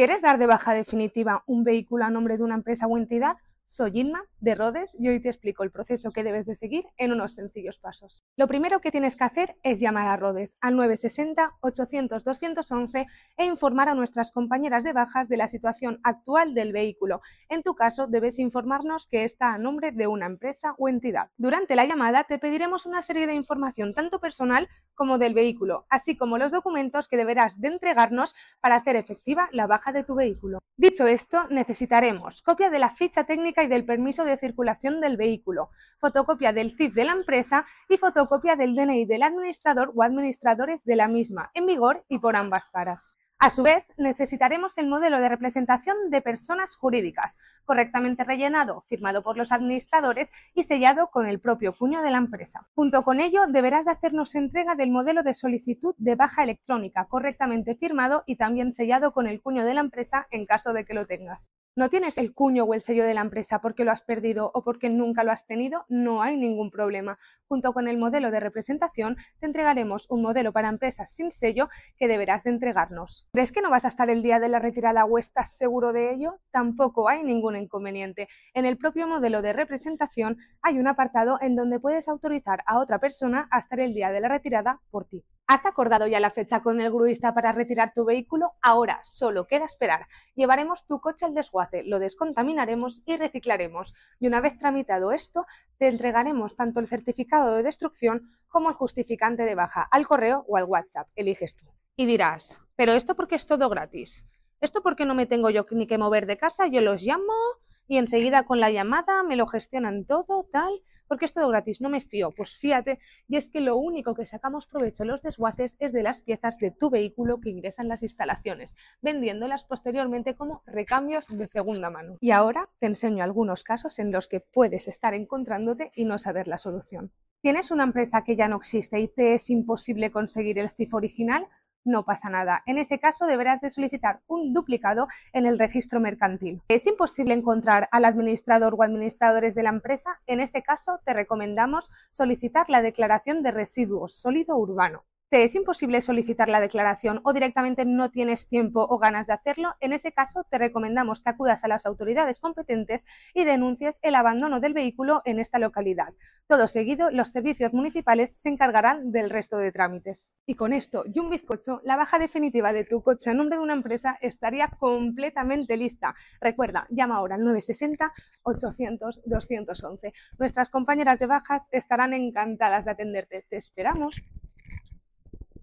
¿Quieres dar de baja definitiva un vehículo a nombre de una empresa o entidad? Soy Inma de Rodes y hoy te explico el proceso que debes de seguir en unos sencillos pasos. Lo primero que tienes que hacer es llamar a Rodes al 960 800 211 e informar a nuestras compañeras de bajas de la situación actual del vehículo. En tu caso, debes informarnos que está a nombre de una empresa o entidad. Durante la llamada te pediremos una serie de información tanto personal como del vehículo, así como los documentos que deberás de entregarnos para hacer efectiva la baja de tu vehículo. Dicho esto, necesitaremos copia de la ficha técnica y del permiso de circulación del vehículo, fotocopia del CIF de la empresa y fotocopia del DNI del administrador o administradores de la misma, en vigor y por ambas caras. A su vez, necesitaremos el modelo de representación de personas jurídicas, correctamente rellenado, firmado por los administradores y sellado con el propio cuño de la empresa. Junto con ello, deberás de hacernos entrega del modelo de solicitud de baja electrónica, correctamente firmado y también sellado con el cuño de la empresa en caso de que lo tengas no tienes el cuño o el sello de la empresa porque lo has perdido o porque nunca lo has tenido, no hay ningún problema. Junto con el modelo de representación, te entregaremos un modelo para empresas sin sello que deberás de entregarnos. ¿Crees que no vas a estar el día de la retirada o estás seguro de ello? Tampoco hay ningún inconveniente. En el propio modelo de representación hay un apartado en donde puedes autorizar a otra persona a estar el día de la retirada por ti. ¿Has acordado ya la fecha con el gruista para retirar tu vehículo? Ahora solo queda esperar. Llevaremos tu coche al desguace hace, lo descontaminaremos y reciclaremos. Y una vez tramitado esto, te entregaremos tanto el certificado de destrucción como el justificante de baja al correo o al WhatsApp, eliges tú. Y dirás, pero esto porque es todo gratis. Esto porque no me tengo yo ni que mover de casa, yo los llamo, y enseguida con la llamada me lo gestionan todo, tal, porque es todo gratis, no me fío. Pues fíjate, y es que lo único que sacamos provecho los desguaces es de las piezas de tu vehículo que ingresan las instalaciones, vendiéndolas posteriormente como recambios de segunda mano. Y ahora te enseño algunos casos en los que puedes estar encontrándote y no saber la solución. ¿Tienes una empresa que ya no existe y te es imposible conseguir el CIF original? no pasa nada. En ese caso deberás de solicitar un duplicado en el registro mercantil. ¿Es imposible encontrar al administrador o administradores de la empresa? En ese caso te recomendamos solicitar la declaración de residuos sólido urbano te es imposible solicitar la declaración o directamente no tienes tiempo o ganas de hacerlo, en ese caso te recomendamos que acudas a las autoridades competentes y denuncies el abandono del vehículo en esta localidad. Todo seguido, los servicios municipales se encargarán del resto de trámites. Y con esto y un bizcocho, la baja definitiva de tu coche a nombre de una empresa estaría completamente lista. Recuerda, llama ahora al 960-800-211. Nuestras compañeras de bajas estarán encantadas de atenderte. Te esperamos.